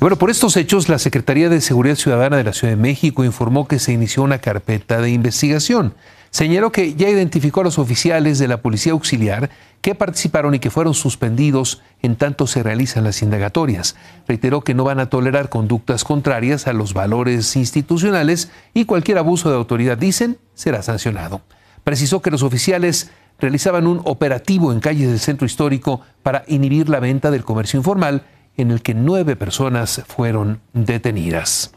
Bueno, por estos hechos, la Secretaría de Seguridad Ciudadana de la Ciudad de México informó que se inició una carpeta de investigación. Señaló que ya identificó a los oficiales de la Policía Auxiliar que participaron y que fueron suspendidos en tanto se realizan las indagatorias. Reiteró que no van a tolerar conductas contrarias a los valores institucionales y cualquier abuso de autoridad, dicen, será sancionado. Precisó que los oficiales realizaban un operativo en calles del centro histórico para inhibir la venta del comercio informal en el que nueve personas fueron detenidas.